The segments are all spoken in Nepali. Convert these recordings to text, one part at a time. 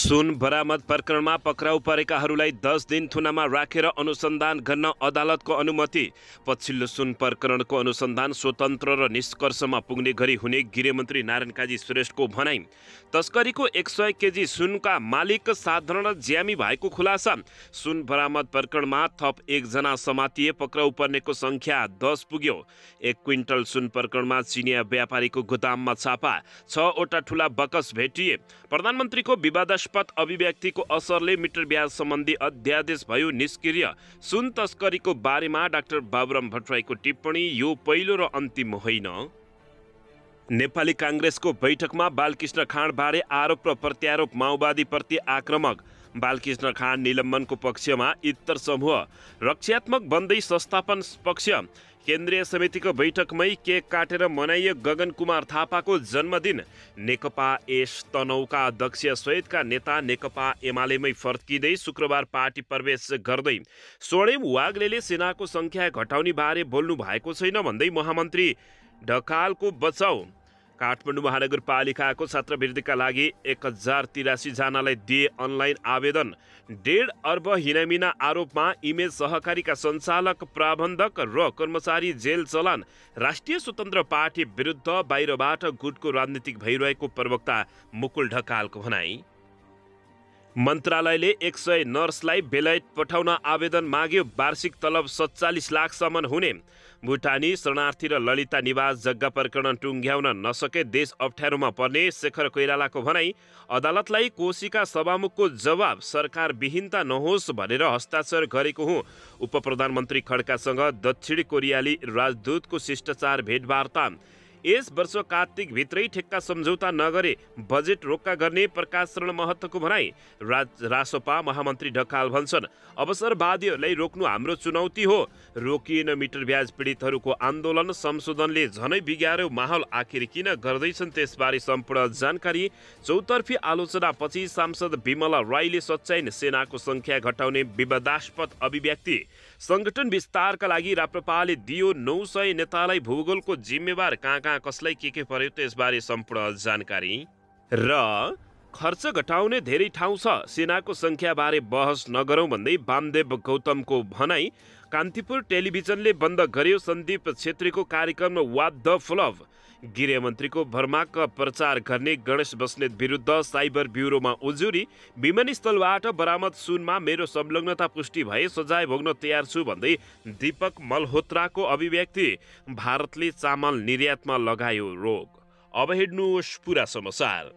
सुन बरामद प्रकरणमा पक्राउ परेकाहरूलाई दस दिन थुनामा राखेर अनुसन्धान गर्न अदालतको अनुमति पछिल्लो सुन प्रकरणको अनुसन्धान स्वतन्त्र र निष्कर्षमा पुग्ने गरी हुने गृहमन्त्री नारायण काजी श्रेष्ठको भनाइ तस्करीको एक सय केजी सुनका मालिक साधारण ज्यामी भएको खुलासा सुन बरामद प्रकरणमा थप एकजना समातिए पक्राउ पर्नेको संख्या दस पुग्यो एक क्विन्टल सुन प्रकरणमा चिनिया व्यापारीको गोदाममा छापा छवटा ठुला बकस भेटिए प्रधानमन्त्रीको विवाद निष्पत अभिव्यक्तिको असरले मिटर ब्याज सम्बन्धी अध्यादेश भयो निष्क्रिय सुन तस्करीको बारेमा डाक्टर बाबुराम भट्टराईको टिप्पणी यो पहिलो र अन्तिम होइन नेपाली काङ्ग्रेसको बैठकमा बालकृष्ण खाँडबारे आरोप र प्रत्यारोप माओवादीप्रति आक्रमक बालकृष्ण खाँड निलम्बनको पक्षमा इतर समूह रक्षात्मक बन्दै संस्थापन पक्ष केन्द्रीय समितिको बैठकमै केक काटेर मनाइयो गगन कुमार थापाको जन्मदिन नेकपा एस तनौका अध्यक्ष सहितका नेता नेकपा एमालेमै फर्किँदै शुक्रबार पार्टी प्रवेश गर्दै स्वर्णिम वाग्ले सेनाको सङ्ख्या घटाउने बारे बोल्नु भएको छैन भन्दै महामन्त्री ढकालको बचाऊ काठमाडौँ महानगरपालिकाको छात्रवृत्तिका लागि एक हजार तिरासीजनालाई दिए अनलाइन आवेदन डेढ अर्ब हिनामिना आरोपमा इमेज सहकारीका सञ्चालक प्रबन्धक र कर्मचारी जेल चलान राष्ट्रिय स्वतन्त्र पार्टी विरुद्ध बाहिरबाट गुटको राजनीतिक भइरहेको प्रवक्ता मुकुल ढकालको भनाई मन्त्रालयले एक सय नर्सलाई बेलायत पठाउन आवेदन माग्यो वार्षिक तलब सत्तालिस लाखसम्म हुने भुटानी शरणार्थी र ललिता निवास जग्गा प्रकरण टुङ्ग्याउन नसके देश अप्ठ्यारोमा पर्ने शेखर कोइरालाको भनाई अदालतलाई कोशीका सभामुखको जवाब सरकार विहीनता नहोस् भनेर हस्ताक्षर गरेको हुँ उप प्रधानमन्त्री खड्कासँग दक्षिण कोरियाली राजदूतको शिष्टाचार भेटवार्ता यस वर्ष कार्तिकभित्रै ठेक्का सम्झौता नगरे बजेट रोक्का गर्ने प्रकाश शरण महत्त्वको भनाई राज रासोपा महामन्त्री ढकाल भन्छन् अवसरवादीहरूलाई रोक्नु हाम्रो चुनौती हो रोकिएन मिटर ब्याज पीडितहरूको आन्दोलन संशोधनले झनै बिगार्यो माहौल आखिर किन गर्दैछन् त्यसबारे सम्पूर्ण जानकारी चौतर्फी आलोचनापछि सांसद विमला राईले सच्याइन सेनाको सङ्ख्या घटाउने विवादास्पद अभिव्यक्ति सङ्गठन विस्तारका लागि राप्रपाले दियो नौ सय नेतालाई भूगोलको जिम्मेवार कहाँ कहाँ कसलाई के के पर्यो त्यसबारे सम्पूर्ण जानकारी र खर्च घटाउने धेरै ठाउँ छ सेनाको सङ्ख्याबारे बहस नगरौँ भन्दै वामदेव गौतमको भनाई कान्तिपुर टेलिभिजनले बन्द गर्यो सन्दीप छेत्रीको कार्यक्रम वाद द फ्लभ गृहमन्त्रीको भर्माका प्रचार गर्ने गणेश बस्नेत विरुद्ध साइबर ब्युरोमा उजुरी विमानस्थलबाट बरामद सुनमा मेरो संलग्नता पुष्टि भए सजाय भोग्न तयार छु भन्दै दीपक मल्होत्राको अभिव्यक्ति भारतले चामल निर्यातमा लगायो रोग अब हेर्नुहोस् पुरा समाचार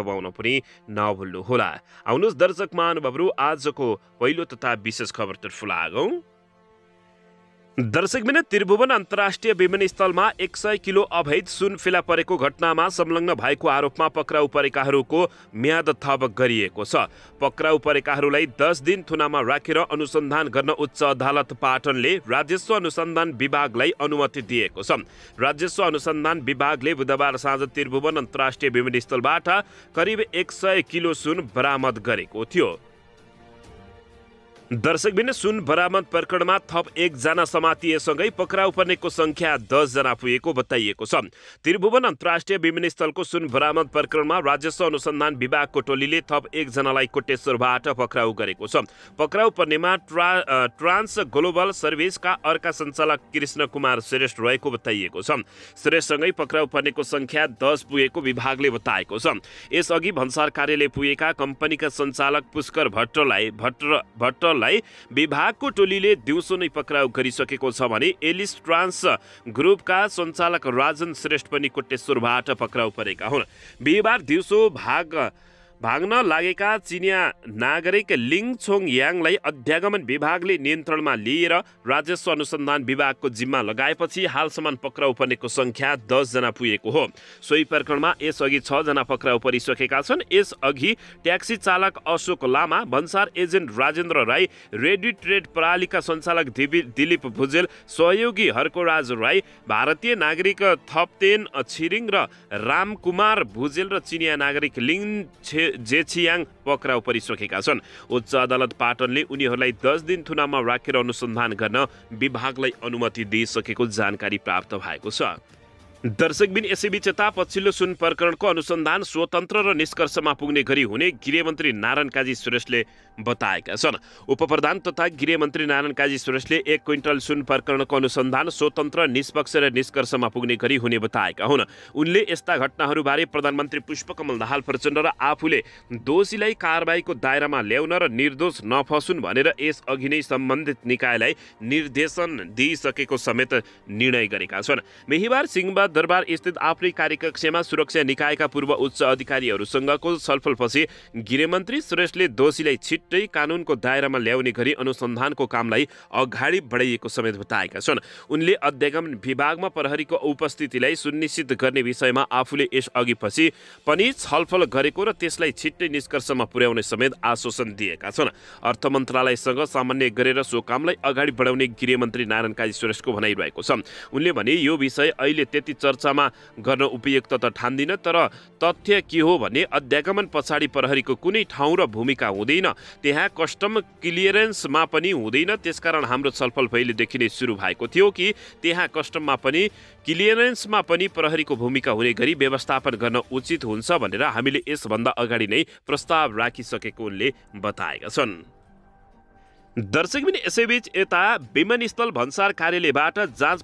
दबाउन पनि नभुल्नुहोला आउनुहोस् दर्शक महानुभवहरू आजको पहिलो तथा विशेष खबरतर्फ लागौँ दर्शक मिनट त्रिभुवन अन्तर्राष्ट्रिय विमानस्थलमा एक सय किलो अवैध सुन फेला परेको घटनामा संलग्न भएको आरोपमा पक्राउ परेकाहरूको म्याद थप गरिएको छ पक्राउ परेकाहरूलाई दस दिन थुनामा राखेर अनुसन्धान गर्न उच्च अदालत पाटनले राजस्व अनुसन्धान विभागलाई अनुमति दिएको छ राजस्व अनुसन्धान विभागले बुधबार साँझ त्रिभुवन अन्तर्राष्ट्रिय विमानस्थलबाट करिब एक सय किलो सुन बरामद गरेको थियो दर्शकबिन सुन बरामद प्रकरणमा थप एकजना समातिएसँगै पक्राउ पर्नेको सङ्ख्या दसजना पुगेको बताइएको छ त्रिभुवन अन्तर्राष्ट्रिय विमानस्थलको सुन बरामद प्रकरणमा राजस्व अनुसन्धान विभागको टोलीले थप एकजनालाई कोटेश्वरबाट पक्राउ गरेको छ पक्राउ पर्नेमा ट्रा ट्रान्स ग्लोबल सर्भिसका अर्का सञ्चालक कृष्ण कुमार श्रेष्ठ रहेको बताइएको छ श्रेष्ठसँगै पक्राउ पर्नेको सङ्ख्या दस पुगेको विभागले बताएको छ यसअघि भन्सार कार्यालय पुगेका कम्पनीका सञ्चालक पुष्कर भट्टलाई भट्ट भट्ट पसललाई विभागको टोलीले दिउँसो नै पक्राउ गरिसकेको छ भने एलिस ट्रान्स ग्रुपका सञ्चालक राजन श्रेष्ठ पनि कोटेश्वरबाट पक्राउ परेका हुन् बिहिबार दिउँसो भाग भाग्न लागेका चिनिया नागरिक लिङ छोङ याङलाई अध्यागमन विभागले नियन्त्रणमा लिएर राजस्व अनुसन्धान विभागको जिम्मा लगाएपछि हालसम्म पक्राउ पर्नेको सङ्ख्या दसजना पुगेको हो सोही प्रकरणमा यसअघि छजना पक्राउ परिसकेका छन् यसअघि ट्याक्सी चालक अशोक लामा भन्सार agent Rajendra Rai ready trade प्रणालीका सञ्चालक दिलीप भुजेल सहयोगी हर्कोराज राई भारतीय नागरिक थपतेन छिरिङ र रामकुमार भुजेल र चिनिया नागरिक लिङ छे जेछियाङ पक्राउ परिसकेका छन् उच्च अदालत पाटनले उनीहरूलाई दस दिन थुनामा राखेर अनुसन्धान गर्न विभागलाई अनुमति दिइसकेको जानकारी प्राप्त भएको छ दर्शकबिन यसैबीच यता पछिल्लो सुन प्रकरणको अनुसन्धान स्वतन्त्र र निष्कर्षमा पुग्ने गरी हुने गृहमन्त्री नारायण काजी सुरेशले बताएका छन् उपप्रधान तथा गृहमन्त्री नारायण काजी सुरेशले एक क्विन्टल सुन प्रकरणको अनुसन्धान स्वतन्त्र निष्पक्ष र निष्कर्षमा पुग्ने गरी हुने बताएका हुन् उनले यस्ता घटनाहरूबारे प्रधानमन्त्री पुष्पकमल दाहाल प्रचण्ड र आफूले दोषीलाई कारवाहीको दायरामा ल्याउन र निर्दोष नफसुन् भनेर यसअघि नै सम्बन्धित निकायलाई निर्देशन दिइसकेको समेत निर्णय गरेका छन् मेहिबार सिंह दरबार स्थित आफ्नै कार्यकक्षमा सुरक्षा निकायका पूर्व उच्च अधिकारीहरूसँगको छलफलपछि गृहमन्त्री सुरेशले दोषीलाई छिट्टै कानुनको दायरामा ल्याउने गरी अनुसन्धानको कामलाई अगाडि बढाइएको समेत बताएका छन् उनले अध्यागम विभागमा प्रहरीको उपस्थितिलाई सुनिश्चित गर्ने विषयमा आफूले यसअघि पछि पनि छलफल गरेको र त्यसलाई छिट्टै निष्कर्षमा पुर्याउने समेत आश्वासन दिएका छन् अर्थ मन्त्रालयसँग सामान्य गरेर सो कामलाई अगाडि बढाउने गृहमन्त्री नारायण काजी सुरेशको भनाइरहेको छ उनले भने यो विषय अहिले त्यति चर्चामा गर्न उपयुक्त त ठान्दिनँ तर तथ्य के हो भने अध्यागमन पछाडि प्रहरीको कुनै ठाउँ र भूमिका हुँदैन त्यहाँ कस्टम क्लियरेन्समा पनि हुँदैन त्यसकारण हाम्रो छलफल पहिलेदेखि नै सुरु भएको थियो कि त्यहाँ कस्टममा पनि क्लियरेन्समा पनि प्रहरीको भूमिका हुने गरी व्यवस्थापन गर्न उचित हुन्छ भनेर हामीले यसभन्दा अगाडि नै प्रस्ताव राखिसकेको उनले बताएका छन् दर्शकबिन यसैबीच यता विमानस्थल भन्सार कार्यालयबाट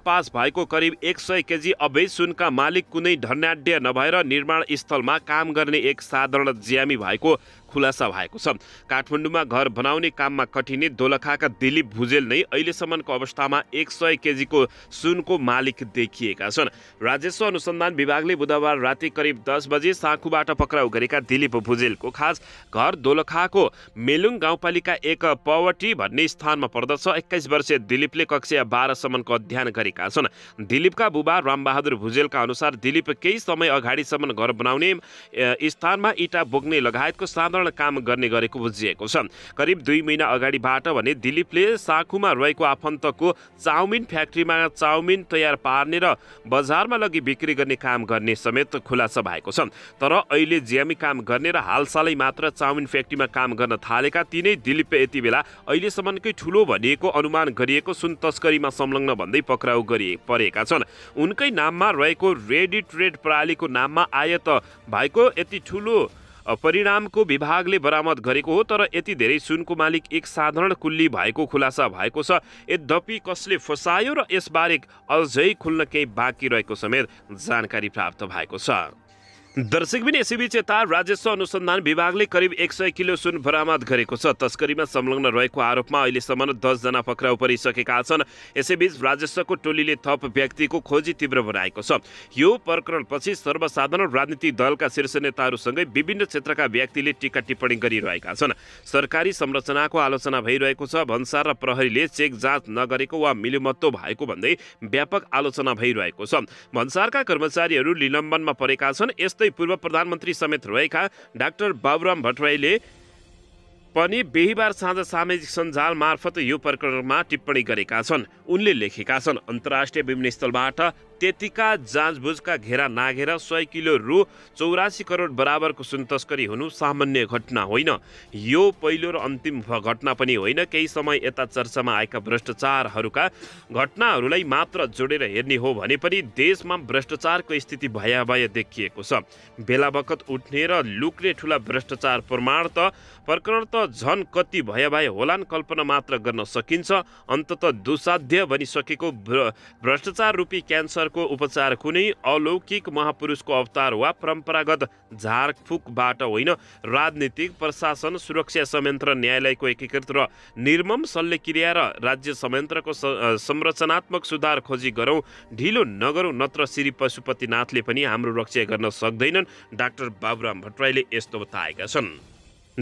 पास भएको करिब एक सय केजी अवैध सुनका मालिक कुनै ढर्नाड्य नभएर निर्माण स्थलमा काम गर्ने एक साधारण ज्यामी भएको खुलासा भएको छ काठमाडौँमा घर बनाउने काममा कठिने दोलखाका दिलीप भुजेल नै अहिलेसम्मको अवस्थामा एक सय केजीको सुनको मालिक देखिएका छन् राजस्व अनुसन्धान विभागले बुधबार राति करिब दस बजे साँखुबाट पक्राउ गरेका दिलीप भुजेलको खास घर दोलखाको मेलुङ गाउँपालिका एक पवटी भन्ने स्थानमा पर्दछ एक्काइस वर्षीय दिलीपले कक्षा बाह्रसम्मको अध्ययन गरेका छन् दिलीपका बुबा रामबहादुर भुजेलका अनुसार दिलीप केही समय अगाडिसम्म घर बनाउने स्थानमा इँटा बोक्ने लगायतको साधारण काम गर्ने गरेको बुझिएको छ करिब दुई महिना अगाडिबाट भने दिलीपले साखुमा रहेको आफन्तको चाउमिन फ्याक्ट्रीमा चाउमिन तयार पार्ने र बजारमा लगी बिक्री गर्ने काम गर्ने समेत खुलासा भएको छ तर अहिले ज्यामी काम गर्ने र हालसालै मात्र चाउमिन फ्याक्ट्रीमा काम गर्न थालेका तिनै दिलीप यति बेला अहिलेसम्मकै ठुलो भनिएको अनुमान गरिएको सुन तस्करीमा संलग्न भन्दै पक्राउ गरिए परेका छन् उनकै नाममा रहेको रेडी ट्रेड प्रणालीको नाममा आयत भएको यति ठुलो परिणामको विभागले बरामद गरेको हो तर यति धेरै सुनको मालिक एक साधारण कुल्ली भएको खुलासा भएको छ यद्यपि कसले फसायो र यसबारे अझै खुल्न केही बाँकी रहेको समेत जानकारी प्राप्त भएको छ दर्शकबिन यसैबीच यता राजस्व अनुसन्धान विभागले करिब एक सय किलो सुन बरामद गरेको छ तस्करीमा संलग्न रहेको आरोपमा अहिलेसम्म दसजना पक्राउ परिसकेका छन् यसैबीच राजस्वको टोलीले थप व्यक्तिको खोजी तीव्र बनाएको छ यो प्रकरणपछि सर्वसाधारण राजनीतिक दलका शीर्ष नेताहरूसँगै विभिन्न क्षेत्रका व्यक्तिले टिका टिप्पणी गरिरहेका छन् सरकारी संरचनाको आलोचना भइरहेको छ भन्सार र प्रहरीले चेक जाँच नगरेको वा मिलिमत्तो भएको भन्दै व्यापक आलोचना भइरहेको छ भन्सारका कर्मचारीहरू निलम्बनमा परेका छन् यस्तै जस्तै पूर्व प्रधानमन्त्री समेत रहेका डाक्टर बाबुराम भट्टराईले पनि बिहिबार साँझ सामाजिक सञ्जाल मार्फत यो प्रकरणमा टिप्पणी गरेका छन् उनले लेखेका छन् अन्तर्राष्ट्रिय विमानस्थलबाट त्यतिका जाँचबुझका घेरा नाघेर सय किलो रु चौरासी करोड बराबरको सुन तस्करी हुनु सामान्य घटना होइन यो पहिलो र अन्तिम घटना पनि होइन केही समय यता चर्चामा आएका भ्रष्टाचारहरूका घटनाहरूलाई मात्र जोडेर हेर्ने हो भने पनि देशमा भ्रष्टाचारको स्थिति भयाभय देखिएको छ बेला बखत उठ्ने र लुक्ने ठुला भ्रष्टाचार प्रमाण त प्रकरण त झन कति भयाभय होलान् कल्पना मात्र गर्न सकिन्छ अन्तत दुसाध्य बनिसकेको भ्रष्टाचार रूपी क्यान्सर क्यान्सरको उपचार कुनै अलौकिक महापुरुषको अवतार वा परम्परागत झारफुकबाट होइन राजनीतिक प्रशासन सुरक्षा संयन्त्र न्यायालयको एकीकृत र निर्मम शल्यक्रिया र राज्य संयन्त्रको संरचनात्मक सुधार खोजी गरौँ ढिलो नगरौँ नत्र श्री पशुपतिनाथले पनि हाम्रो रक्षा गर्न सक्दैनन् डाक्टर बाबुराम भट्टराईले यस्तो बताएका छन्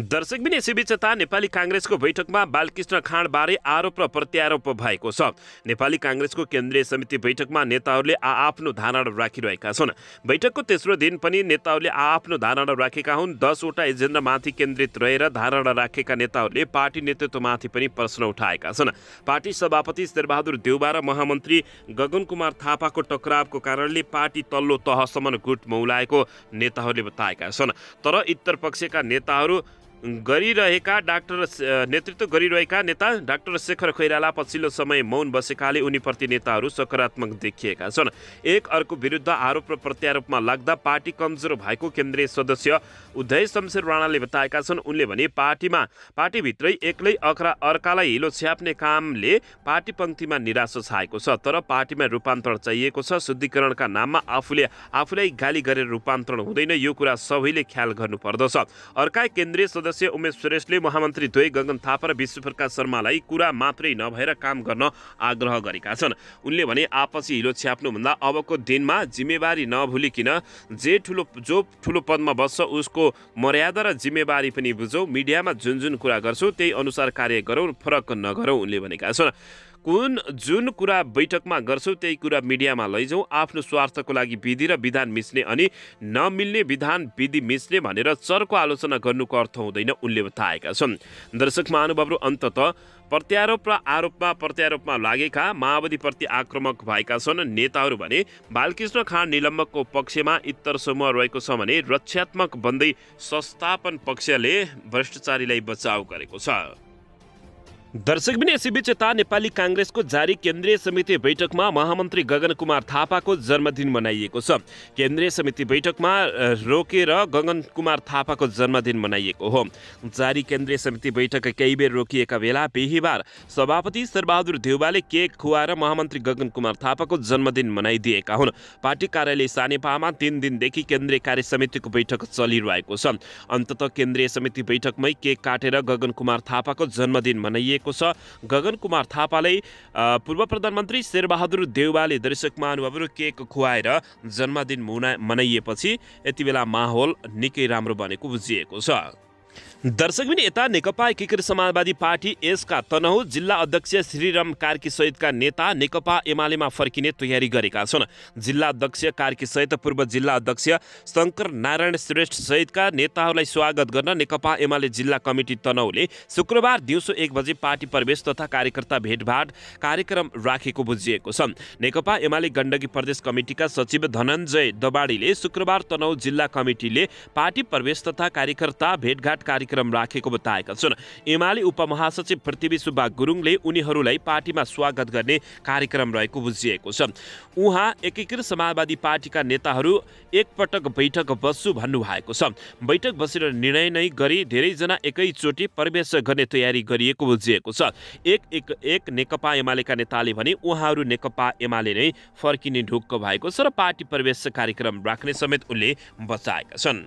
दर्शकबिन यसैबीच यता नेपाली काङ्ग्रेसको बैठकमा बालकृष्ण खाँडबारे आरोप र प्रत्यारोप भएको छ नेपाली काङ्ग्रेसको केन्द्रीय समिति बैठकमा नेताहरूले आआफ्नो धारणा राखिरहेका छन् बैठकको तेस्रो दिन पनि नेताहरूले आआफ्नो धारणा राखेका हुन् दसवटा एजेन्डामाथि केन्द्रित रहेर धारणा राखेका नेताहरूले पार्टी नेतृत्वमाथि पनि प्रश्न उठाएका छन् पार्टी सभापति शेरबहादुर देउबा र महामन्त्री गगन कुमार थापाको टकरावको कारणले पार्टी तल्लो तहसम्म गुट मौलाएको नेताहरूले बताएका छन् तर पक्षका नेताहरू गरिरहेका डाक्टर नेतृत्व गरिरहेका नेता डाक्टर शेखर खैराला पछिल्लो समय मौन बसेकाले उनीप्रति नेताहरू सकारात्मक देखिएका छन् एक अर्को विरुद्ध आरोप र प्रत्यारोपमा लाग्दा पार्टी कमजोर भएको केन्द्रीय सदस्य उदय शमशेर राणाले बताएका छन् उनले भने पार्टीमा पार्टीभित्रै एक्लै अखरा अर्कालाई हिलो छ्याप्ने कामले पार्टी पङ्क्तिमा निराशा छाएको छ तर पार्टीमा रूपान्तरण चाहिएको छ शुद्धिकरणका नाममा आफूले आफूलाई गाली गरेर रूपान्तरण हुँदैन यो कुरा सबैले ख्याल गर्नुपर्दछ अर्का केन्द्रीय सदस्य सदस्य उमेश सुरेशले महामन्त्री द्वै गगन थापा र विश्वप्रकाश शर्मालाई कुरा मात्रै नभएर काम गर्न आग्रह गरेका छन् उनले भने आपसी हिलो छ्याप्नुभन्दा अबको दिनमा जिम्मेवारी नभुलिकन जे ठुलो जो ठुलो पदमा बस्छ उसको मर्यादा र जिम्मेवारी पनि बुझौँ मिडियामा जुन जुन कुरा गर्छौँ त्यही अनुसार कार्य गरौँ फरक नगरौँ उनले भनेका छन् कुन जुन कुरा बैठकमा गर्छौँ त्यही कुरा मिडियामा लैजाउँ आफ्नो स्वार्थको लागि विधि र विधान मिच्ने अनि नमिल्ने विधान विधि मिच्ने भनेर चर्को आलोचना गर्नुको अर्थ हुँदैन उनले बताएका छन् दर्शक महानुभावहरू अन्तत प्रत्यारोप र आरोपमा प्रत्यारोपमा लागेका माओवादीप्रति आक्रमक भएका छन् नेताहरू भने बालकृष्ण खाँड निलम्बकको पक्षमा इत्तर समूह रहेको छ भने रक्षात्मक बन्दै संस्थापन पक्षले भ्रष्टाचारीलाई बचाउ गरेको छ दर्शक यसैबीच शिविचेता नेपाली काङ्ग्रेसको जारी केन्द्रीय समिति बैठकमा महामन्त्री गगन कुमार थापाको जन्मदिन मनाइएको छ केन्द्रीय समिति बैठकमा रोकेर गगन कुमार थापाको जन्मदिन मनाइएको हो जारी केन्द्रीय समिति बैठक केही बेर रोकिएका बेला बिहिबार सभापति शेरबहादुर देउवाले केक खुवाएर महामन्त्री गगन कुमार थापाको जन्मदिन मनाइदिएका हुन् पार्टी कार्यालय सानेपामा तिन दिनदेखि केन्द्रीय कार्य समितिको बैठक चलिरहेको छ अन्तत केन्द्रीय समिति बैठकमै केक काटेर गगन कुमार थापाको जन्मदिन मनाइएको भएको छ गगन कुमार थापाले पूर्व प्रधानमन्त्री शेरबहादुर देउवाले दर्शक महानुभावहरू केक खुवाएर जन्मदिन मना मनाइएपछि यति बेला माहौल निकै राम्रो बनेको बुझिएको छ दर्शक यता नेकपा एकीकृत समाजवादी पार्टी यसका तनहु जिल्ला अध्यक्ष श्रीराम कार्की सहितका नेता नेकपा एमालेमा फर्किने तयारी गरेका छन् जिल्ला अध्यक्ष कार्की सहित पूर्व जिल्ला अध्यक्ष शङ्कर नारायण श्रेष्ठ सहितका नेताहरूलाई स्वागत गर्न नेकपा एमाले जिल्ला कमिटी तनहुले शुक्रबार दिउँसो एक बजे पार्टी प्रवेश तथा कार्यकर्ता भेटभाट कार्यक्रम राखेको बुझिएको छ नेकपा एमाले गण्डकी प्रदेश कमिटीका सचिव धनञ्जय दबाडीले शुक्रबार तनहु जिल्ला कमिटीले पार्टी प्रवेश तथा कार्यकर्ता भेटघाट कार्य कार्यक्रम राखेको बताएका छन् एमाले उपमहासचिव पृथ्वी सुब्बा गुरुङले उनीहरूलाई पार्टीमा स्वागत गर्ने कार्यक्रम रहेको बुझिएको छ उहाँ एकीकृत समाजवादी पार्टीका नेताहरू एकपटक बैठक बस्छु भन्नुभएको छ बैठक बसेर निर्णय नै गरी धेरैजना एकैचोटि प्रवेश गर्ने तयारी गरिएको बुझिएको छ एक एक एक नेकपा एमालेका नेताले भने उहाँहरू नेकपा एमाले नै फर्किने ढुक्क भएको छ र पार्टी प्रवेश कार्यक्रम राख्ने समेत उनले बचाएका छन्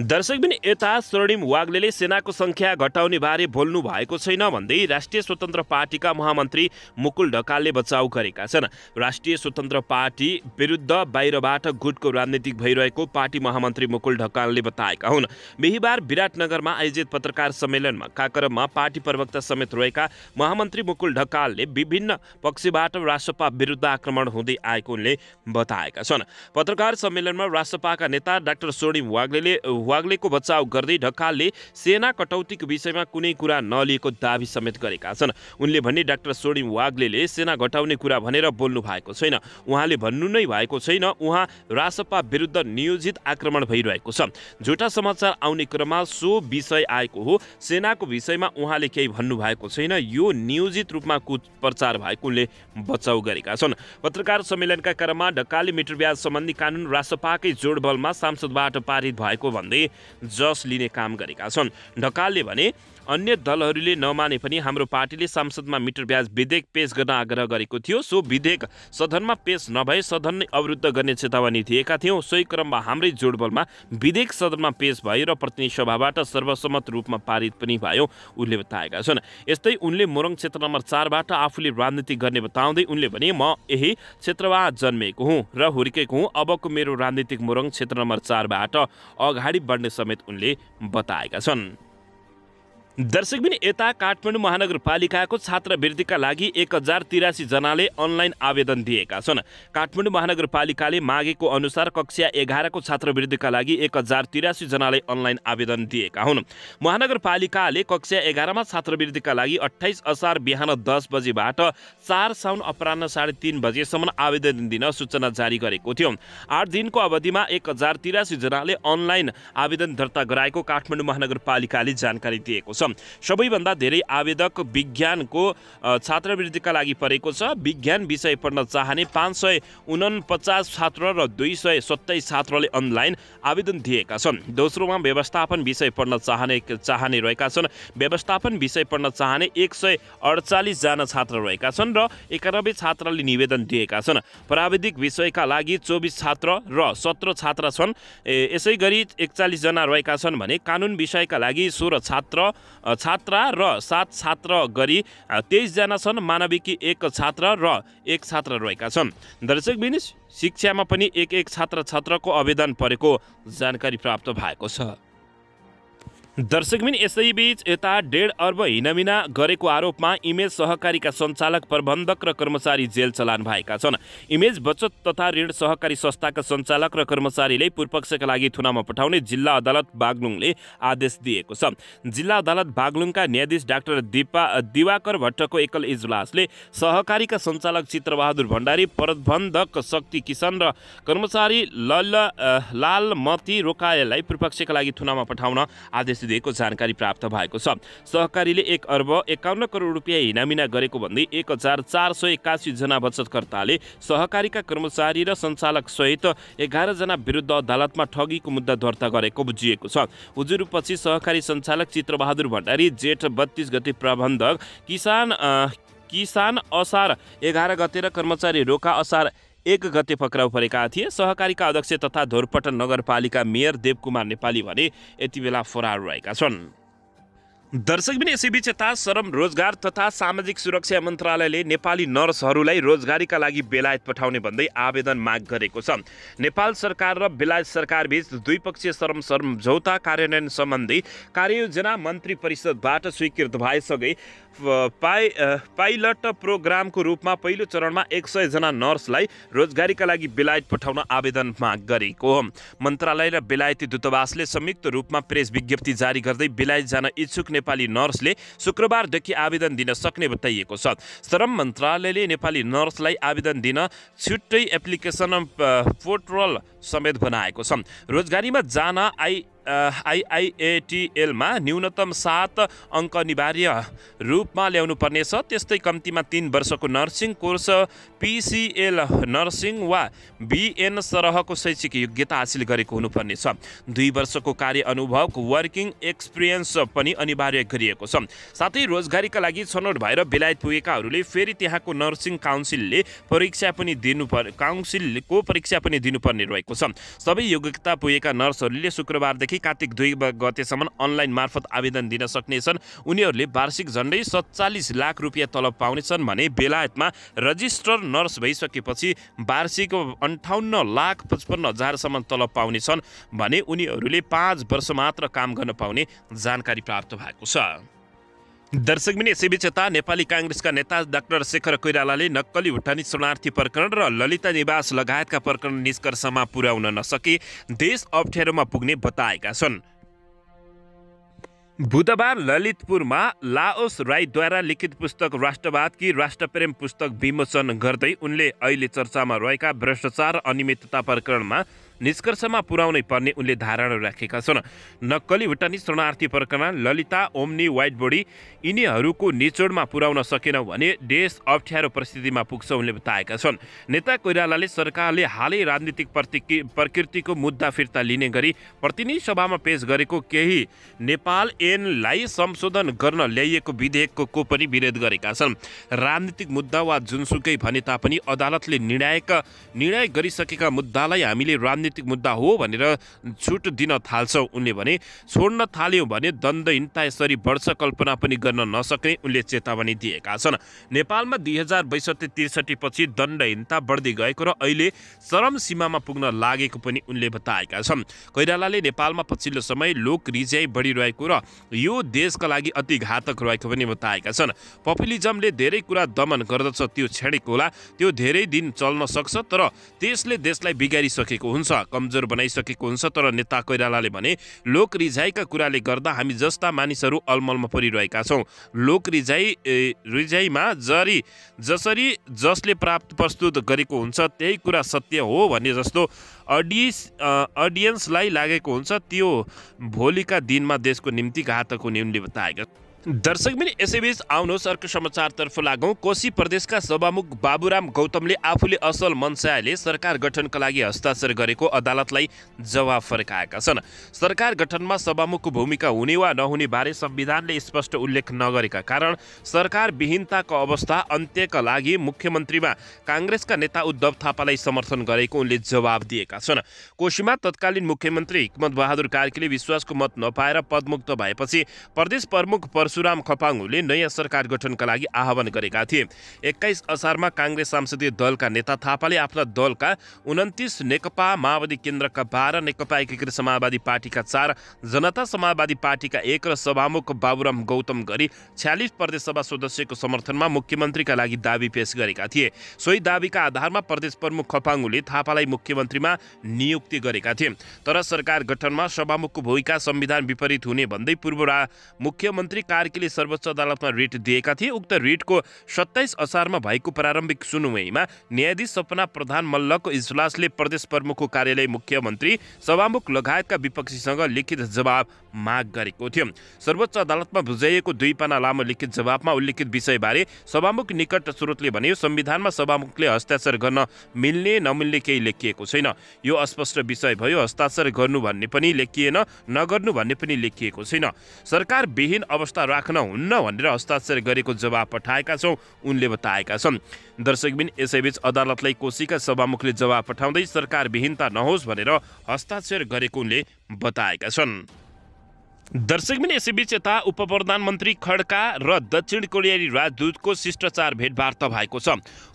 दर्शकबिन यता स्वर्णिम वाग्ले सेनाको सङ्ख्या घटाउने बारे बोल्नु भएको छैन भन्दै राष्ट्रिय स्वतन्त्र पार्टीका महामन्त्री मुकुल ढकालले बचाउ गरेका छन् राष्ट्रिय स्वतन्त्र पार्टी विरुद्ध बाहिरबाट गुटको राजनीतिक भइरहेको पार्टी महामन्त्री मुकुल ढकालले बताएका हुन् बिहिबार विराटनगरमा आयोजित पत्रकार सम्मेलनमा काक्रममा पार्टी प्रवक्ता समेत रहेका महामन्त्री मुकुल ढकालले विभिन्न पक्षबाट राष्ट्रपा विरुद्ध आक्रमण हुँदै आएको उनले बताएका छन् पत्रकार सम्मेलनमा राष्ट्रपाका नेता डाक्टर स्वर्णिम वाग्ले ह्वाग्लेको बचाउ गर्दै ढकालले सेना कटौतीको विषयमा कुनै कुरा नलिएको दावी समेत गरेका छन् उनले भने डाक्टर सोडिम वाग्ले सेना घटाउने कुरा भनेर बोल्नु भएको छैन उहाँले भन्नु नै भएको छैन उहाँ रासपा विरुद्ध नियोजित आक्रमण भइरहेको छ झुटा समाचार आउने क्रममा सो विषय आएको हो सेनाको विषयमा उहाँले केही भन्नुभएको छैन यो नियोजित रूपमा कु प्रचार भएको उनले बचाउ गरेका छन् पत्रकार सम्मेलनका क्रममा ढकाली मिटर ब्याज सम्बन्धी कानुन रासपाकै जोडबलमा सांसदबाट पारित भएको भन्दै जस लिने काम गरेका छन् ढकालले भने अन्य दलहरूले नमाने पनि हाम्रो पार्टीले सांसदमा मिटर ब्याज विधेयक पेश गर्न आग्रह गरेको थियो सो विधेयक सदनमा पेश नभए सदन नै अवरुद्ध गर्ने चेतावनी दिएका थियौँ सोही क्रममा हाम्रै जोडबलमा विधेयक सदनमा पेश भयो र प्रतिनिधि सभाबाट सर्वसम्मत रूपमा पारित पनि भयो उनले बताएका छन् यस्तै उनले मोरङ क्षेत्र नम्बर चारबाट आफूले राजनीति गर्ने बताउँदै उनले भने म यही क्षेत्रमा जन्मेको हुँ र हुर्केको हुँ अबको मेरो राजनीतिक मोरङ क्षेत्र नम्बर चारबाट अगाडि बढ्ने समेत उनले बताएका छन् दर्शकबिन यता काठमाडौँ महानगरपालिकाको छात्रवृत्तिका लागि एक हजार तिरासी जनाले अनलाइन आवेदन दिएका छन् काठमाडौँ महानगरपालिकाले मागेको अनुसार कक्षा एघारको छात्रवृत्तिका लागि एक हजार तिरासी जनाले अनलाइन आवेदन दिएका हुन् महानगरपालिकाले कक्षा एघारमा छात्रवृत्तिका लागि अठाइस असार बिहान दस बजीबाट चार साउन अपरान्न साढे तिन बजेसम्म आवेदन दिन सूचना जारी गरेको थियो आठ दिनको अवधिमा एक हजार तिरासी जनाले अनलाइन आवेदन दर्ता गराएको काठमाडौँ महानगरपालिकाले जानकारी दिएको छ सबैभन्दा धेरै आवेदक विज्ञानको छात्रवृत्तिका लागि परेको छ विज्ञान विषय पढ्न चाहने पाँच सय उनपचास छात्र र दुई सय सत्ताइस छात्रले अनलाइन आवेदन दिएका छन् दोस्रोमा व्यवस्थापन विषय पढ्न चाहने चाहने रहेका छन् व्यवस्थापन विषय पढ्न चाहने एक सय अडचालिसजना छात्र रहेका छन् र एकानब्बे छात्रले निवेदन दिएका छन् प्राविधिक विषयका लागि चौबिस छात्र र सत्र छात्र छन् यसै गरी एकचालिसजना रहेका छन् भने कानुन विषयका लागि सोह्र छात्र छात्रा र सात छात्र गरी तेइसजना छन् मानविकी एक छात्र र एक छात्र रहेका छन् दर्शक बिन शिक्षामा पनि एक एक छात्र छात्रको आवेदन परेको जानकारी प्राप्त भएको छ दर्शकबिन यसैबीच यता डेढ अर्ब हिनामिना गरेको आरोपमा इमेज सहकारीका सञ्चालक प्रबन्धक र कर्मचारी जेल चलान भएका छन् इमेज बचत तथा ऋण सहकारी संस्थाका सञ्चालक र कर्मचारीले पूर्वपक्षका लागि थुनामा पठाउने जिल्ला अदालत बागलुङले आदेश दिएको छ जिल्ला अदालत बागलुङका न्यायाधीश डाक्टर दिपा दिवाकर भट्टको एकल इजलासले सहकारीका सञ्चालक चित्रबहादुर भण्डारी प्रबन्धक शक्ति किसन र कर्मचारी लल लालमती रोकायलाई पूर्वपक्षका लागि थुनामा पठाउन आदेश राशि जानकारी प्राप्त भएको छ सहकारीले एक अर्ब एकाउन्न करोड रुपियाँ हिनामिना गरेको भन्दै एक हजार चार सय जना बचतकर्ताले सहकारीका कर्मचारी र सञ्चालक सहित एघारजना विरुद्ध अदालतमा ठगीको मुद्दा दर्ता गरेको बुझिएको छ हुजुरपछि सहकारी सञ्चालक चित्रबहादुर भण्डारी जेठ बत्तीस गते प्रबन्धक किसान किसान असार एघार गते र कर्मचारी रोका असार एक गते पक्राउ परेका थिए सहकारीका अध्यक्ष तथा धोरपटन नगरपालिका मेयर देवकुमार नेपाली भने यति बेला फरार रहेका छन् दर्शक पनि यसै बिच श्रम रोजगार तथा सामाजिक सुरक्षा मन्त्रालयले नेपाली नर्सहरूलाई रोजगारीका लागि बेलायत पठाउने भन्दै आवेदन माग गरेको छ नेपाल सरकार र बेलायत सरकारबीच द्विपक्षीय श्रम सम्झौता कार्यान्वयन सम्बन्धी कार्ययोजना मन्त्री परिषदबाट स्वीकृत भएसँगै पाइ पाइलट प्रोग्रामको रूपमा पहिलो चरणमा एक सयजना नर्सलाई रोजगारीका लागि बेलायत पठाउन आवेदन माग गरेको हो मन्त्रालय र बेलायती दूतावासले संयुक्त रूपमा प्रेस विज्ञप्ति जारी गर्दै बेलायत जान इच्छुक नेपाली नर्सले शुक्रबारदेखि आवेदन दिन सक्ने बताइएको छ श्रम मन्त्रालयले नेपाली नर्सलाई आवेदन दिन छुट्टै एप्लिकेसन पोर्टल समेत बनाएको छ रोजगारीमा जान आई आइआइएटिएलमा न्यूनतम सात अङ्क अनिवार्य रूपमा ल्याउनु पर्नेछ त्यस्तै कम्तीमा तिन वर्षको नर्सिङ कोर्स पिसिएल नर्सिङ वा बिएन सरहको शैक्षिक योग्यता हासिल गरेको हुनुपर्नेछ दुई वर्षको कार्य अनुभवको वर्किङ एक्सपिरियन्स पनि अनिवार्य गरिएको छ साथै रोजगारीका लागि छनौट भएर बेलायत पुगेकाहरूले फेरि त्यहाँको नर्सिङ काउन्सिलले परीक्षा पनि दिनु काउन्सिलको परीक्षा पनि दिनुपर्ने रहेको छ सबै योग्यता पुगेका नर्सहरूले शुक्रबारदेखि कार्तिक दुई गतेसम्म अनलाइन मार्फत आवेदन दिन सक्नेछन् उनीहरूले वार्षिक झन्डै सत्तालिस लाख रुपियाँ तलब पाउनेछन् भने बेलायतमा रजिस्टर नर्स भइसकेपछि वार्षिक अन्ठाउन्न लाख पचपन्न हजारसम्म तलब पाउनेछन् भने उनीहरूले पाँच वर्ष मात्र काम गर्न पाउने जानकारी प्राप्त भएको छ दर्शकबिनी यसैबीच यता नेपाली काङ्ग्रेसका नेता डाक्टर शेखर कोइरालाले नक्कली भुटानी शरणार्थी प्रकरण र ललिता निवास लगायतका प्रकरण निष्कर्षमा पुर्याउन नसके देश अप्ठ्यारोमा पुग्ने बताएका छन् बुधबार ललितपुरमा लाओस राईद्वारा लिखित पुस्तक राष्ट्रवाद कि राष्ट्रप्रेम पुस्तक विमोचन गर्दै उनले अहिले चर्चामा रहेका भ्रष्टाचार अनियमितता प्रकरणमा निष्कर्षमा पुर्याउनै पर्ने उनले धारणा राखेका छन् नक्कली भुटानी शरणार्थी प्रकरण ललिता ओम्नी वाइट बोडी यिनीहरूको निचोडमा पुर्याउन सकेनौँ भने देश अप्ठ्यारो परिस्थितिमा पुग्छ उनले बताएका छन् नेता कोइरालाले सरकारले हालै राजनीतिक प्रकृतिको मुद्दा फिर्ता लिने गरी प्रतिनिधि सभामा पेश गरेको केही नेपाल एनलाई संशोधन गर्न ल्याइएको विधेयकको को पनि विरोध गरेका छन् राजनीतिक मुद्दा वा जुनसुकै भने तापनि अदालतले निर्णायक निर्णय गरिसकेका मुद्दालाई हामीले राजनीति राजनैतिक मुद्दा हो भनेर छुट दिन थाल्छ उनले भने छोड्न थाल्यौँ भने दण्डहीनता यसरी बढ्छ कल्पना पनि गर्न नसक्ने उनले चेतावनी दिएका छन् नेपालमा दुई हजार बैसठी त्रिसठी पछि दण्डहीनता बढ्दै गएको र अहिले चरम सीमामा पुग्न लागेको पनि उनले बताएका छन् कोइरालाले नेपालमा पछिल्लो समय लोक रिज्याइ बढिरहेको र यो देशका लागि अति घातक रहेको पनि बताएका छन् पपुलिजमले धेरै कुरा दमन गर्दछ त्यो छेडेको होला त्यो धेरै दिन चल्न सक्छ तर त्यसले देशलाई बिगारिसकेको हुन्छ कमजोर बनाइसकेको हुन्छ तर नेता कोइरालाले भने लोक रिझाइका कुराले गर्दा हामी जस्ता मानिसहरू अलमलमा परिरहेका छौँ लोक रिझाइ रिझाइमा जरी जसरी जसले प्राप्त प्रस्तुत गरेको हुन्छ त्यही कुरा सत्य हो भने जस्तो अडियस अडियन्सलाई लागेको हुन्छ त्यो भोलिका दिनमा देशको निम्ति घातक हुने उनले बताएका दर्शक मिनी यसैबीच आउनुहोस् अर्को समाचारतर्फ लागौँ कोशी प्रदेशका सभामुख बाबुराम गौतमले आफूले असल मनसायले सरकार गठनका लागि हस्ताक्षर गरेको अदालतलाई जवाब फर्काएका छन् सरकार गठनमा सभामुखको भूमिका हुने वा नहुने बारे संविधानले स्पष्ट उल्लेख नगरेका कारण सरकार विहीनताको अवस्था अन्त्यका लागि मुख्यमन्त्रीमा काङ्ग्रेसका नेता उद्धव थापालाई समर्थन गरेको उनले जवाब दिएका छन् कोशीमा तत्कालीन मुख्यमन्त्री हिक्मत बहादुर कार्कीले विश्वासको मत नपाएर पदमुक्त भएपछि प्रदेश प्रमुख पर परशुराम खपाङले नयाँ सरकार गठनका लागि आह्वान गरेका थिए एक्काइस असारमा काङ्ग्रेस सांसदीय दलका नेता थापाले आफ्ना दलका उन्तिस नेकपा माओवादी केन्द्रका बाह्र नेकपा एकीकृत समाजवादी पार्टीका चार जनता समाजवादी पार्टीका एक र सभामुख बाबुराम गौतम गरी छ्यालिस प्रदेशसभा सदस्यको समर्थनमा मुख्यमन्त्रीका लागि दावी पेश गरेका थिए सोही दावीका आधारमा प्रदेश प्रमुख खपाङले थापालाई मुख्यमन्त्रीमा नियुक्ति गरेका थिए तर सरकार गठनमा सभामुखको भूमिका संविधान विपरीत हुने भन्दै पूर्व मुख्यमन्त्री कार्कीले सर्वोच्च अदालतमा रिट दिएका थिए उक्त रिटको सत्ताइस असारमा भएको प्रारम्भिक सुनुवाईमा न्यायाधीश सपना प्रधान मल्लको इजलासले प्रदेश प्रमुखको कार्यालय मुख्यमन्त्री सभामुख लगायतका विपक्षीसँग लिखित जवाब माग गरेको थियो सर्वोच्च अदालतमा बुझाइएको दुई पाना लामो लिखित जवाबमा उल्लेखित विषयबारे सभामुख निकट स्रोतले भन्यो संविधानमा सभामुखले हस्ताक्षर गर्न मिल्ने नमिल्ने केही लेखिएको छैन यो अस्पष्ट विषय भयो हस्ताक्षर गर्नु भन्ने पनि लेखिएन नगर्नु भन्ने पनि लेखिएको छैन सरकार विहीन अवस्था राख्न हुन्न भनेर हस्ताक्षर गरेको जवाब पठाएका छौँ उनले बताएका छन् दर्शकबिन यसैबीच अदालतलाई कोशीका सभामुखले जवाब पठाउँदै सरकार विहीनता नहोस् भनेर हस्ताक्षर गरेको उनले बताएका छन् दर्शक पनि यसैबीच यता उप प्रधानमन्त्री खड्का र दक्षिण कोरियाली राजदूतको शिष्टाचार भेटवार्ता भएको छ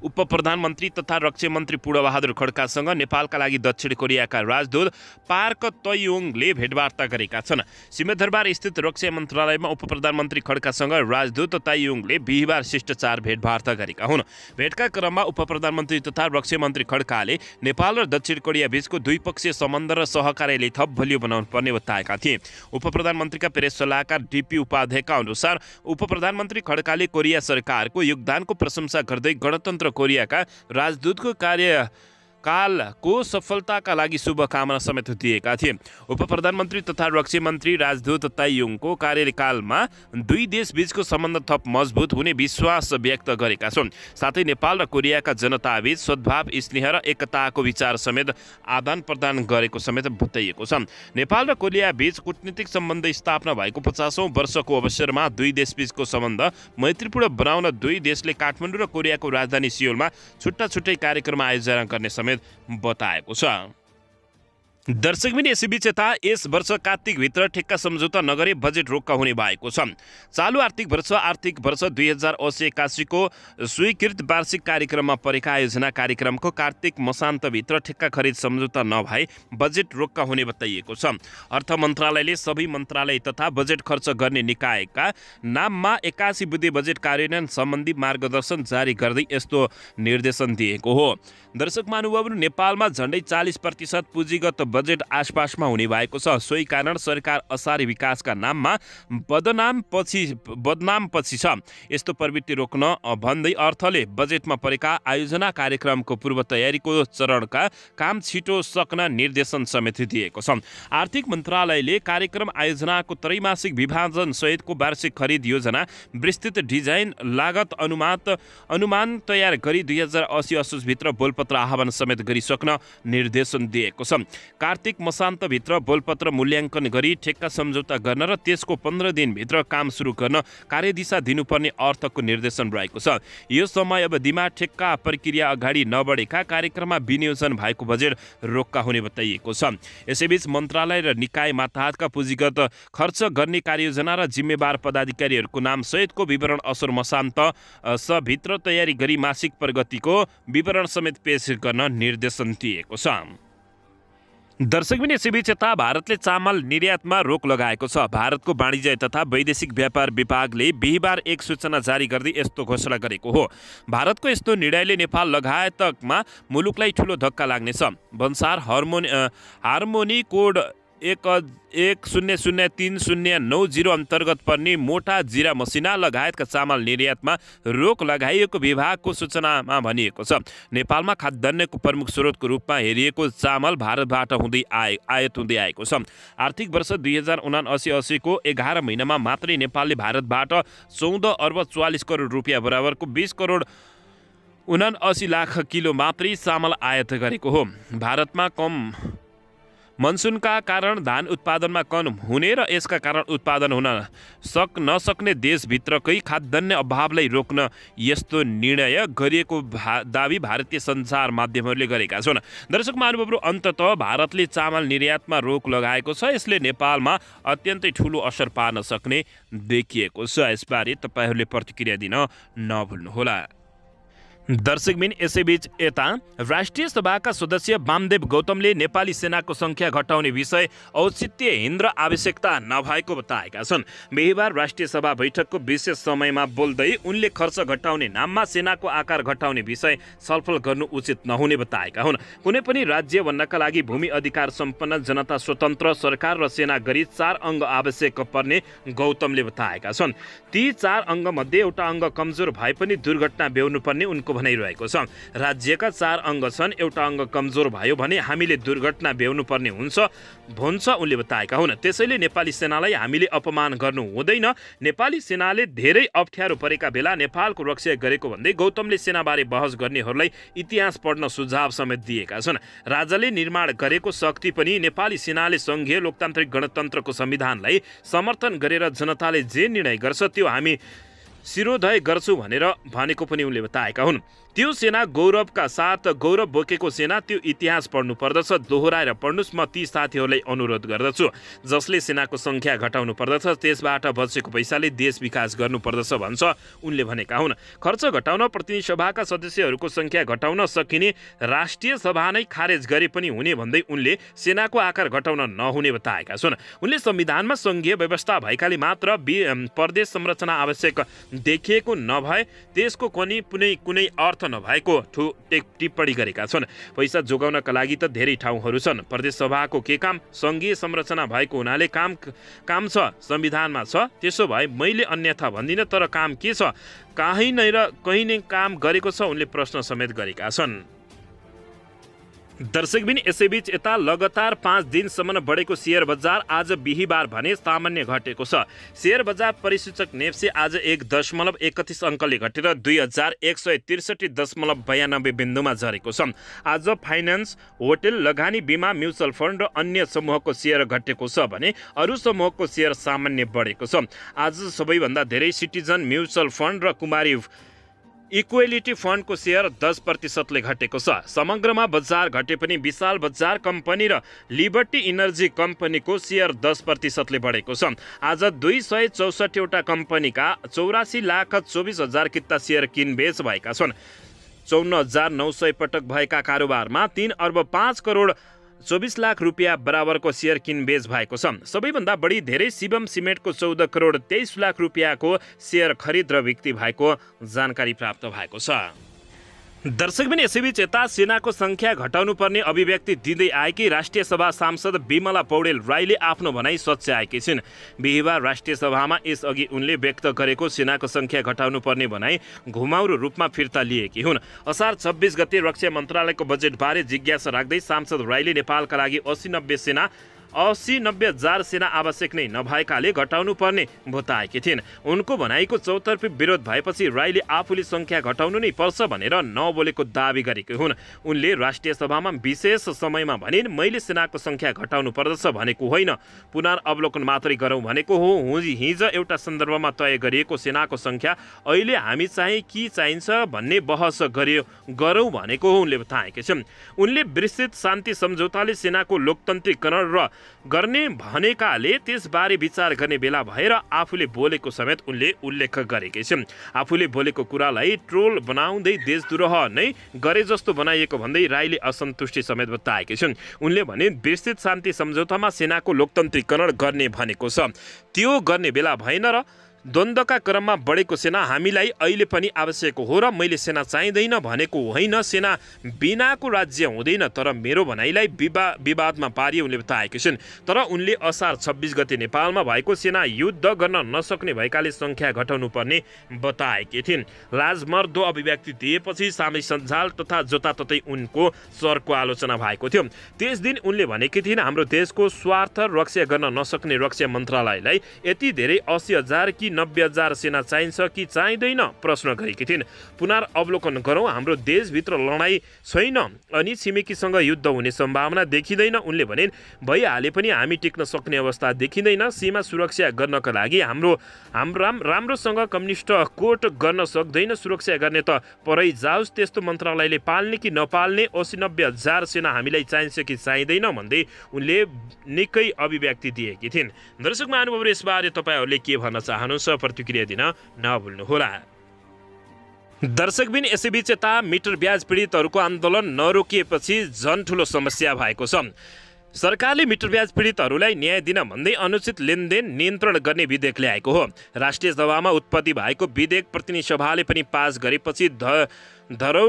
उप प्रधानमन्त्री तथा रक्षा मन्त्री पूर्णबहादुर खड्कासँग नेपालका लागि दक्षिण कोरियाका राजदूत पार्क तयोङले भेटवार्ता गरेका छन् सिमेदरबार स्थित रक्षा मन्त्रालयमा उप प्रधानमन्त्री खड्कासँग राजदूत तयोङले बिहिबार शिष्टाचार भेटवार्ता गरेका हुन् भेटका क्रममा उप प्रधानमन्त्री तथा रक्षा मन्त्री खड्काले नेपाल र दक्षिण कोरिया बीचको द्विपक्षीय सम्बन्ध र सहकार्यले थप भलियो पर्ने बताएका थिए उप का प्रेस डीपी उपाध्याय का अनुसार प्रधानमंत्री खड्काले कोरिया सरकार को योगदान को प्रशंसा करते कोरिया का राजदूत को कार्य कालको सफलताका लागि शुभकामना समेत दिएका थिए उप प्रधानमन्त्री तथा रक्षा मन्त्री राजदूत ताइयुङको कार्यकालमा दुई देशबीचको सम्बन्ध थप मजबुत हुने विश्वास व्यक्त गरेका छन् साथै नेपाल र कोरियाका जनताबीच सद्भाव स्नेह र एकताको विचार समेत आदान प्रदान गरेको समेत बताइएको छ नेपाल र कोरियाबीच कुटनीतिक सम्बन्ध स्थापना भएको पचासौँ वर्षको अवसरमा दुई देशबीचको सम्बन्ध मैत्रीपूर्ण बनाउन दुई देशले काठमाडौँ र कोरियाको राजधानी सियोलमा छुट्टा छुट्टै कार्यक्रम आयोजना गर्ने समेत बताएको छ दर्शक पनि यसैबीच यता यस वर्ष कार्तिकभित्र ठेक्का सम्झौता नगरे बजेट रोक्का हुने भएको छ चालु आर्थिक वर्ष आर्थिक वर्ष दुई हजार असी एक्कासीको स्वीकृत वार्षिक कार्यक्रममा परेका आयोजना कार्यक्रमको कार्तिक मसान्तभित्र ठेक्का खरिद सम्झौता नभए बजेट रोक्का हुने बताइएको छ अर्थ मन्त्रालयले सबै मन्त्रालय तथा बजेट खर्च गर्ने निकायका नाममा एक्कासी बुद्धि बजेट कार्यान्वयन सम्बन्धी मार्गदर्शन जारी गर्दै यस्तो निर्देशन दिएको हो दर्शक महानुभावहरू नेपालमा झन्डै चालिस प्रतिशत पुँजीगत बजेट आसपासमा हुने भएको छ सोही कारण सरकार असारी विकासका नाममा बदनाम पछि बदनाम पछि छ यस्तो प्रवृत्ति रोक्न भन्दै अर्थले बजेटमा परेका आयोजना कार्यक्रमको पूर्व तयारीको चरणका काम छिटो सक्न निर्देशन समेत दिएको छ आर्थिक मन्त्रालयले कार्यक्रम आयोजनाको त्रैमासिक विभाजन सहितको वार्षिक खरिद योजना विस्तृत डिजाइन लागत अनुमात अनुमान तयार गरी दुई हजार असी असोजभित्र बोलपत्र आह्वान समेत गरिसक्न निर्देशन दिएको छ कार्तिक मसान्तभित्र बोलपत्र मूल्याङ्कन गरी ठेक्का सम्झौता गर्न र त्यसको पन्ध्र दिनभित्र काम सुरु गर्न कार्यदिशा दिनुपर्ने अर्थको निर्देशन रहेको छ यो समय अब दिमा ठेक्का प्रक्रिया अगाडि नबढेका कार्यक्रममा विनियोजन भएको बजेट रोक्का हुने बताइएको छ यसैबीच मन्त्रालय र निकाय माताहतका पुँजीगत खर्च गर्ने कार्ययोजना र जिम्मेवार पदाधिकारीहरूको नाम सहितको विवरण असर मसान्त सभित्र तयारी गरी मासिक प्रगतिको विवरण समेत पेश गर्न निर्देशन दिएको छ यसै बिच यता भारतले चामल निर्यातमा रोक लगाएको छ भारतको वाणिज्य तथा वैदेशिक व्यापार विभागले बिहिबार एक सूचना जारी गर्दै यस्तो घोषणा गरेको हो भारतको यस्तो निर्णयले नेपाल लगायतमा मुलुकलाई ठुलो धक्का लाग्नेछ भन्सार हर्मोन हार्मोनी कोड एक एक शून्य शून्य तिन शून्य नौ जिरो अन्तर्गत पर्ने मोटा जिरा मसिना लगायतका चामल निर्यातमा रोक लगाइएको विभागको सूचनामा भनिएको छ नेपालमा खाद्यान्नको प्रमुख स्रोतको रूपमा हेरिएको चामल भारतबाट हुँदै आए आयात हुँदै आएको छ आर्थिक वर्ष दुई हजार उना असी असीको एघार महिनामा मात्रै नेपालले भारतबाट चौध अर्ब चौवालिस करोड रुपियाँ बराबरको बिस करोड उना लाख किलो मात्रै चामल आयात गरेको हो भारतमा कम मनसुनका कारण धान उत्पादनमा कम हुने र यसका कारण उत्पादन हुन सक नसक्ने देशभित्रकै खाद्यान्न अभावलाई रोक्न यस्तो निर्णय गरिएको भा दावी भारतीय सञ्चार माध्यमहरूले गरेका छन् दर्शक महानुभावहरू अन्तत भारतले चामल निर्यातमा रोक लगाएको छ यसले नेपालमा अत्यन्तै ठुलो असर पार्न सक्ने देखिएको छ यसबारे तपाईँहरूले प्रतिक्रिया दिन नभुल्नुहोला दर्शकबिन यसैबीच यता राष्ट्रिय सभाका सदस्य वामदेव गौतमले नेपाली सेनाको सङ्ख्या घटाउने विषय औचित्यहीन र आवश्यकता नभएको बताएका छन् बिहिबार राष्ट्रिय सभा बैठकको विशेष समयमा बोल्दै उनले खर्च घटाउने नाममा सेनाको आकार घटाउने विषय छलफल गर्नु उचित नहुने बताएका हुन् कुनै पनि राज्य भन्नका लागि भूमि अधिकार सम्पन्न जनता स्वतन्त्र सरकार र सेना गरी चार अङ्ग आवश्यक पर्ने गौतमले बताएका छन् ती चार अङ्गमध्ये एउटा अङ्ग कमजोर भए पनि दुर्घटना ब्याउनुपर्ने उनको भनाइरहेको छ राज्यका चार अङ्ग छन् एउटा अङ्ग कमजोर भयो भने हामीले दुर्घटना भ्याउनु पर्ने हुन्छ भन्छ उनले बताएका हुन् त्यसैले नेपाली सेनालाई हामीले अपमान गर्नु हुँदैन नेपाली सेनाले धेरै अप्ठ्यारो परेका बेला नेपालको रक्षा गरेको भन्दै गौतमले सेनाबारे बहस गर्नेहरूलाई इतिहास पढ्न सुझाव समेत दिएका छन् राजाले निर्माण गरेको शक्ति पनि नेपाली सेनाले सङ्घीय लोकतान्त्रिक गणतन्त्रको संविधानलाई समर्थन गरेर जनताले जे निर्णय गर्छ त्यो हामी शिरोधय गर्छु भनेर भनेको पनि उनले बताएका हुन् त्यो सेना गौरवका साथ गौरव बोकेको सेना त्यो इतिहास पढ्नु पर्दछ दोहोऱ्याएर पढ्नुहोस् म ती साथीहरूलाई अनुरोध गर्दछु जसले सेनाको सङ्ख्या घटाउनु पर्दछ त्यसबाट बचेको पैसाले देश विकास गर्नुपर्दछ भन्छ उनले भनेका हुन् खर्च घटाउन प्रतिनिधि सभाका सदस्यहरूको सङ्ख्या घटाउन सकिने राष्ट्रिय सभा नै खारेज गरे पनि हुने भन्दै उनले सेनाको आकार घटाउन नहुने बताएका छन् उनले संविधानमा सङ्घीय व्यवस्था भएकाले मात्र प्रदेश संरचना आवश्यक देखिएको नभए त्यसको पनि कुनै कुनै अर्थ अर्थ नभएको टिप्पणी गरेका छन् पैसा जोगाउनका लागि त धेरै ठाउँहरू छन् प्रदेशसभाको के काम सङ्घीय संरचना भएको हुनाले काम काम छ संविधानमा छ त्यसो भए मैले अन्यथा भन्दिनँ तर काम के छ काहीँ नै र कहीँ नै काम गरेको छ उनले प्रश्न समेत गरेका छन् दर्शकबिन यसैबीच यता लगातार पाँच दिनसम्म बढेको सेयर बजार आज बिहिबार भने सामान्य घटेको छ सेयर बजार परिसूचक नेप्से आज एक दशमलव एकतिस अङ्कले घटेर दुई हजार एक सय त्रिसठी दशमलव बयानब्बे बिन्दुमा झरेको छ आज फाइनेन्स होटेल लगानी बिमा म्युचुअल फन्ड र अन्य समूहको सेयर घटेको छ भने अरू समूहको सेयर सामान्य बढेको छ आज सबैभन्दा धेरै सिटिजन म्युचुअल फन्ड र कुमारी इक्वेलिटी फन्डको सेयर दस प्रतिशतले घटेको छ समग्रमा बजार घटे पनि विशाल बजार कम्पनी र लिबर्टी इनर्जी कम्पनीको सेयर दस प्रतिशतले बढेको छ आज दुई सय चौसठीवटा कम्पनीका चौरासी लाख चौबिस हजार किता सेयर किनबेच भएका छन् चौन्न हजार नौ सय पटक भएका कारोबारमा तिन अर्ब पाँच करोड चौबिस लाख रुपियाँ बराबरको सेयर किनबेच भएको छ सबैभन्दा बढी धेरै शिवम सिमेन्टको चौध करोड तेइस लाख रुपियाँको सेयर खरिद र बिक्री भएको जानकारी प्राप्त भएको छ दर्शकबिन यसैबीच यता सेनाको सङ्ख्या घटाउनुपर्ने अभिव्यक्ति दिँदै आएकी राष्ट्रिय सभा सांसद विमला पौडेल राईले आफ्नो भनाइ सच्याएकी छिन् बिहिबार राष्ट्रिय सभामा यसअघि उनले व्यक्त गरेको सेनाको सङ्ख्या घटाउनुपर्ने भनाइ घुमाउरो रूपमा फिर्ता लिएकी हुन् असार छब्बिस गते रक्षा मन्त्रालयको बजेटबारे जिज्ञासा राख्दै सांसद राईले नेपालका लागि असी नब्बे सेना असी नब्बे हजार सेना आवश्यक नै नभएकाले घटाउनु पर्ने बताएकी थिइन् उनको भनाइको चौतर्फी विरोध भएपछि राईले आफूले सङ्ख्या घटाउनु नै पर्छ भनेर नबोलेको दावी गरेकी हुन् उनले राष्ट्रिय सभामा विशेष समयमा भनिन् मैले सेनाको सङ्ख्या घटाउनु पर्दछ भनेको होइन पुनरावलोकन मात्रै गरौँ भनेको हो हिज एउटा सन्दर्भमा तय गरिएको सेनाको सङ्ख्या अहिले हामी चाहिँ के चाहिन्छ भन्ने बहस गरियो गरौँ भनेको हो उनले बताएकी छन् उनले विस्तृत शान्ति सम्झौताले सेनाको लोकतान्त्रिकरण र गर्ने भनेकाले त्यसबारे विचार गर्ने बेला भएर आफूले बोलेको समेत उनले उल्लेख गरेकै छन् आफूले बोलेको कुरालाई ट्रोल बनाउँदै देशद्रोह नै गरे जस्तो बनाइएको भन्दै राईले असन्तुष्टि समेत बताएकी छन् उनले भने विस्तृत शान्ति सम्झौतामा सेनाको लोकतान्त्रिकरण गर्ने भनेको छ त्यो गर्ने बेला भएन र द्वन्द्वका क्रममा बढेको सेना हामीलाई अहिले पनि आवश्यक हो र मैले सेना चाहिँदैन भनेको होइन सेना बिनाको राज्य हुँदैन तर मेरो भनाइलाई विवा विवादमा पारियो उनले बताएकी छन् तर उनले असार छब्बिस गते नेपालमा भएको सेना युद्ध गर्न नसक्ने भएकाले सङ्ख्या घटाउनुपर्ने बताएकी थिइन् लाजमर्दो अभिव्यक्ति दिएपछि सामी सञ्जाल तथा जताततै उनको सरको आलोचना भएको थियो त्यस दिन उनले भनेकी थिइन् हाम्रो देशको स्वार्थ रक्षा गर्न नसक्ने रक्षा मन्त्रालयलाई यति धेरै असी हजार कि नब्बे हजार सेना चाहिन्छ कि चाहिँदैन प्रश्न गरेकी थिइन् पुनर अवलोकन गरौँ हाम्रो देशभित्र लडाइँ छैन अनि छिमेकीसँग युद्ध हुने सम्भावना देखिँदैन उनले भनिन् भइहाले पनि हामी टिक्न सक्ने अवस्था देखिँदैन सीमा सुरक्षा गर्नका लागि हाम्रो हाम्रो राम्रोसँग कम्युनिस्ट कोर्ट गर्न सक्दैन सुरक्षा गर्ने त परै जाओस् त्यस्तो मन्त्रालयले पाल्ने कि नपाल्ने असी नब्बे हजार सेना हामीलाई चाहिन्छ कि चाहिँदैन भन्दै उनले निकै अभिव्यक्ति दिएकी थिइन् दर्शक महानुभव यसबारे तपाईँहरूले के भन्न चाहनुहुन्छ हुनुहुन्छ प्रतिक्रिया दिन नभुल्नुहोला दर्शकबिन यसैबीच यता मिटर ब्याज पीडितहरूको आन्दोलन नरोकिएपछि झन् ठुलो समस्या भएको छ सरकारले मिटर ब्याज पीडितहरूलाई न्याय दिन भन्दै अनुचित लेनदेन नियन्त्रण गर्ने विधेयक ल्याएको हो राष्ट्रिय सभामा उत्पत्ति भएको विधेयक प्रतिनिधि सभाले पनि पास गरेपछि ध धरौ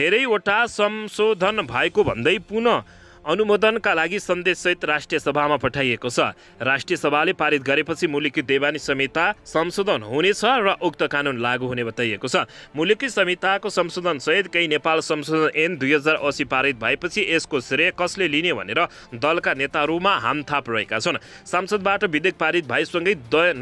धेरैवटा संशोधन भएको भन्दै पुनः अनुमोदनका लागि सन्देशसहित राष्ट्रिय सभामा पठाइएको छ राष्ट्रिय सभाले पारित गरेपछि मुलुकी देवानी संहिता संशोधन हुनेछ र उक्त कानुन लागू हुने बताइएको छ मुलुकी संहिताको संशोधन सहित केही नेपाल संशोधन ऐन दुई हजार असी पारित भएपछि यसको श्रेय कसले लिने भनेर दलका नेताहरूमा हामथाप रहेका छन् सांसदबाट विधेयक पारित भएसँगै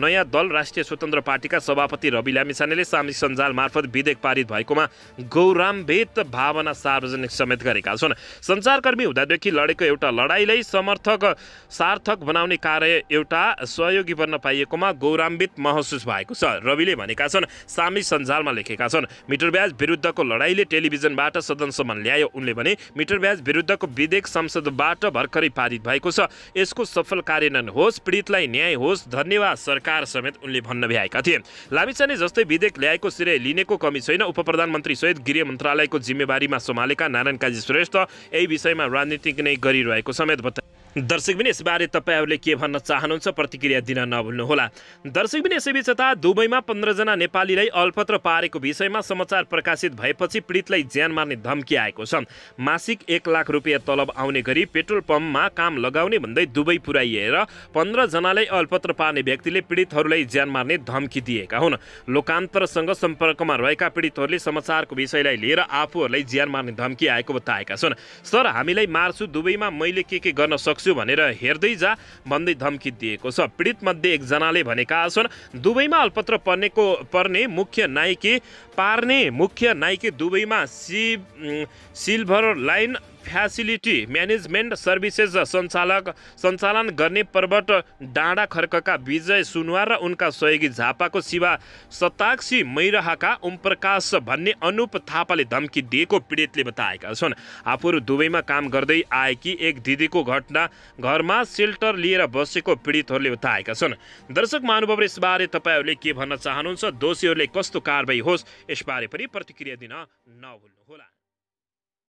नयाँ दल राष्ट्रिय स्वतन्त्र पार्टीका सभापति रवि लामिसानेले सामाजिक सञ्जाल मार्फत विधेयक पारित भएकोमा गौराम्भेद भावना सार्वजनिक समेत गरेका छन् सञ्चारकर्मी हुँदादेखि अघि लडेको एउटा लडाइँलाई समर्थक सार्थक बनाउने कार्य एउटा सहयोगी बन्न पाइएकोमा गौरवान्वित महसुस भएको छ रविले भनेका छन् सामी सञ्जालमा लेखेका छन् मिटर ब्याज विरुद्धको लडाइँले टेलिभिजनबाट सदनसम्म ल्यायो उनले भने मिटर ब्याज विरुद्धको विधेयक संसदबाट भर्खरै पारित भएको छ यसको सफल कार्यान्वयन होस् पीडितलाई न्याय होस् धन्यवाद सरकार समेत उनले भन्न भ्याएका थिए लामिछाने जस्तै विधेयक ल्याएको श्रेय लिनेको कमी छैन उप प्रधानमन्त्री सहित गृह मन्त्रालयको जिम्मेवारीमा सम्हालेका नारायण काजी श्रेष्ठ यही विषयमा राजनीतिक नै गरिरहेको समेत बताए दर्शक बिन यसबारे तपाईँहरूले के भन्न चाहनुहुन्छ प्रतिक्रिया दिन नभुल्नुहोला बिन यसैबीच त दुबईमा पन्ध्रजना नेपालीलाई अल्पत्र पारेको विषयमा समाचार प्रकाशित भएपछि पीडितलाई ज्यान मार्ने धम्की आएको छ मासिक एक लाख रुपियाँ तलब आउने गरी पेट्रोल पम्पमा काम लगाउने भन्दै दुबई पुर्याइएर पन्ध्रजनालाई अल्पत्र पार्ने व्यक्तिले पीडितहरूलाई ज्यान मार्ने धम्की दिएका हुन् लोकान्तरसँग सम्पर्कमा रहेका पीडितहरूले समाचारको विषयलाई लिएर आफूहरूलाई ज्यान मार्ने धम्की आएको बताएका छन् सर हामीलाई मार्छु दुबईमा मैले के के गर्न सक्छु सक्छु भनेर हेर्दै जा भन्दै धम्की दिएको छ पीडितमध्ये एकजनाले भनेका छन् दुबईमा अल्पत्र पर्नेको पर्ने मुख्य नायकी पार्ने मुख्य नायकी दुबईमा सि silver line facility management services सञ्चालक सञ्चालन गर्ने पर्वत डाँडा खर्कका विजय सुनवार र उनका सहयोगी झापाको शिवा सताक्षी मैराहाका ओमप्रकाश भन्ने अनुप थापाले धम्की दिएको पीडितले बताएका छन् आफूहरू दुबईमा काम गर्दै आएकी एक दिदीको घटना घरमा सेल्टर लिएर बसेको पीडितहरूले बताएका छन् दर्शक महानुभाव यसबारे तपाईँहरूले के भन्न चाहनुहुन्छ दोषीहरूले कस्तो कारवाही होस् यसबारे पनि प्रतिक्रिया दिन नभुल्नुहोला